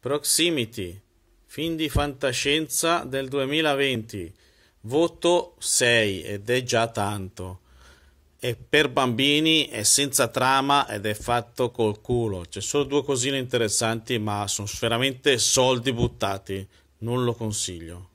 Proximity, film di fantascienza del 2020, voto 6 ed è già tanto. È per bambini, è senza trama ed è fatto col culo. C'è solo due cosine interessanti, ma sono veramente soldi buttati. Non lo consiglio.